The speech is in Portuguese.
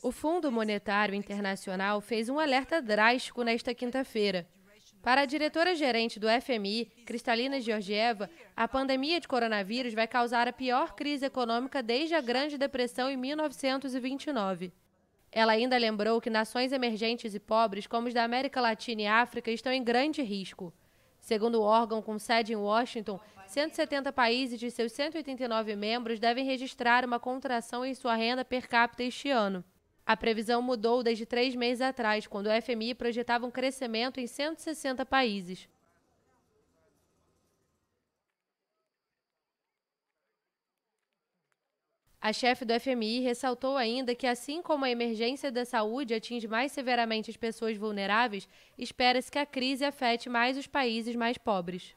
O Fundo Monetário Internacional fez um alerta drástico nesta quinta-feira. Para a diretora-gerente do FMI, Cristalina Georgieva, a pandemia de coronavírus vai causar a pior crise econômica desde a Grande Depressão em 1929. Ela ainda lembrou que nações emergentes e pobres, como os da América Latina e África, estão em grande risco. Segundo o órgão com sede em Washington, 170 países de seus 189 membros devem registrar uma contração em sua renda per capita este ano. A previsão mudou desde três meses atrás, quando o FMI projetava um crescimento em 160 países. A chefe do FMI ressaltou ainda que, assim como a emergência da saúde atinge mais severamente as pessoas vulneráveis, espera-se que a crise afete mais os países mais pobres.